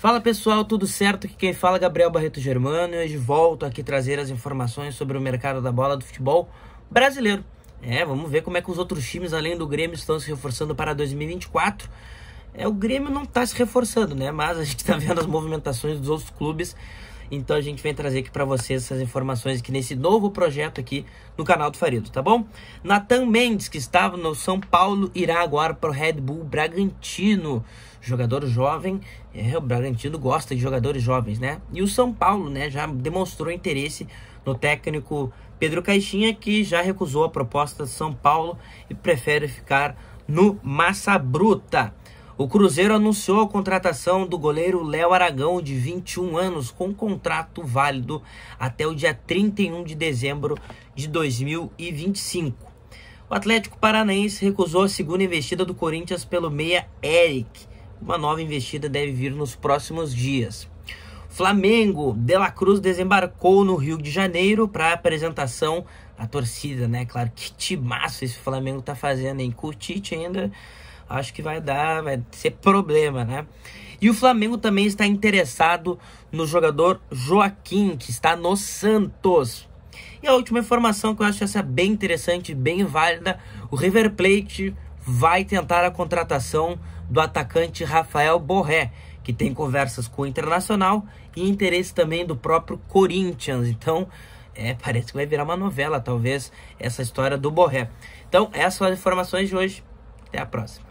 Fala pessoal, tudo certo? Aqui quem fala é Gabriel Barreto Germano e hoje volto aqui trazer as informações sobre o mercado da bola do futebol brasileiro. É, vamos ver como é que os outros times além do Grêmio estão se reforçando para 2024. É, o Grêmio não está se reforçando, né? Mas a gente está vendo as movimentações dos outros clubes então a gente vem trazer aqui para vocês essas informações aqui nesse novo projeto aqui no canal do Farido, tá bom? Nathan Mendes, que estava no São Paulo, irá agora para o Red Bull Bragantino. Jogador jovem, é, o Bragantino gosta de jogadores jovens, né? E o São Paulo, né, já demonstrou interesse no técnico Pedro Caixinha, que já recusou a proposta de São Paulo e prefere ficar no Massa Bruta. O Cruzeiro anunciou a contratação do goleiro Léo Aragão, de 21 anos, com contrato válido até o dia 31 de dezembro de 2025. O Atlético Paranaense recusou a segunda investida do Corinthians pelo meia Eric. Uma nova investida deve vir nos próximos dias. Flamengo, De La Cruz desembarcou no Rio de Janeiro para apresentação à torcida, né? Claro que timaço esse Flamengo tá fazendo, hein? Curtite ainda acho que vai dar, vai ser problema, né? E o Flamengo também está interessado no jogador Joaquim, que está no Santos. E a última informação que eu acho essa bem interessante, bem válida, o River Plate vai tentar a contratação do atacante Rafael Borré, que tem conversas com o Internacional e interesse também do próprio Corinthians. Então, é, parece que vai virar uma novela, talvez, essa história do Borré. Então, essas são as informações de hoje. Até a próxima.